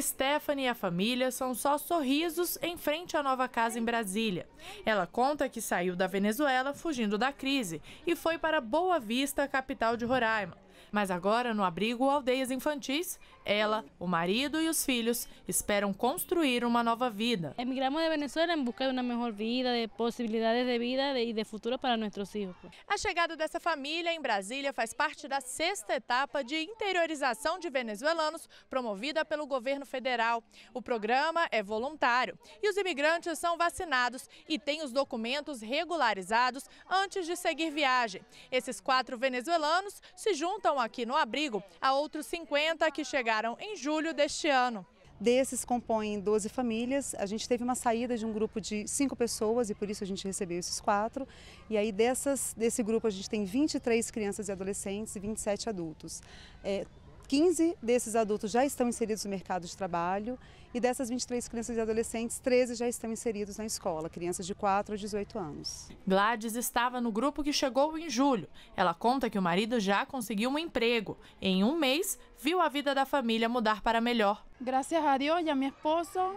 Stephanie e a família são só sorrisos em frente à nova casa em Brasília. Ela conta que saiu da Venezuela fugindo da crise e foi para Boa Vista, capital de Roraima. Mas agora, no abrigo Aldeias Infantis, ela, o marido e os filhos esperam construir uma nova vida. Emigramos de Venezuela em busca de uma melhor vida, de possibilidades de vida e de futuro para nossos filhos. A chegada dessa família em Brasília faz parte da sexta etapa de interiorização de venezuelanos promovida pelo governo federal. O programa é voluntário e os imigrantes são vacinados e têm os documentos regularizados antes de seguir viagem. Esses quatro venezuelanos se juntam estão aqui no abrigo há outros 50 que chegaram em julho deste ano. Desses compõem 12 famílias. A gente teve uma saída de um grupo de cinco pessoas e por isso a gente recebeu esses quatro. E aí dessas, desse grupo a gente tem 23 crianças e adolescentes e 27 adultos. É, 15 desses adultos já estão inseridos no mercado de trabalho e dessas 23 crianças e adolescentes, 13 já estão inseridos na escola, crianças de 4 a 18 anos. Gladys estava no grupo que chegou em julho. Ela conta que o marido já conseguiu um emprego. Em um mês, viu a vida da família mudar para melhor. Graças a Deus e a meu esposo,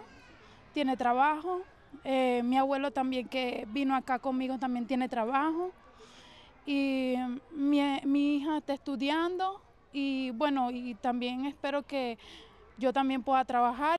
tem trabalho. Eh, meu abuelo também, que vino acá comigo, também tem trabalho. E minha, minha hija está estudando. y bueno, y también espero que yo también pueda trabajar.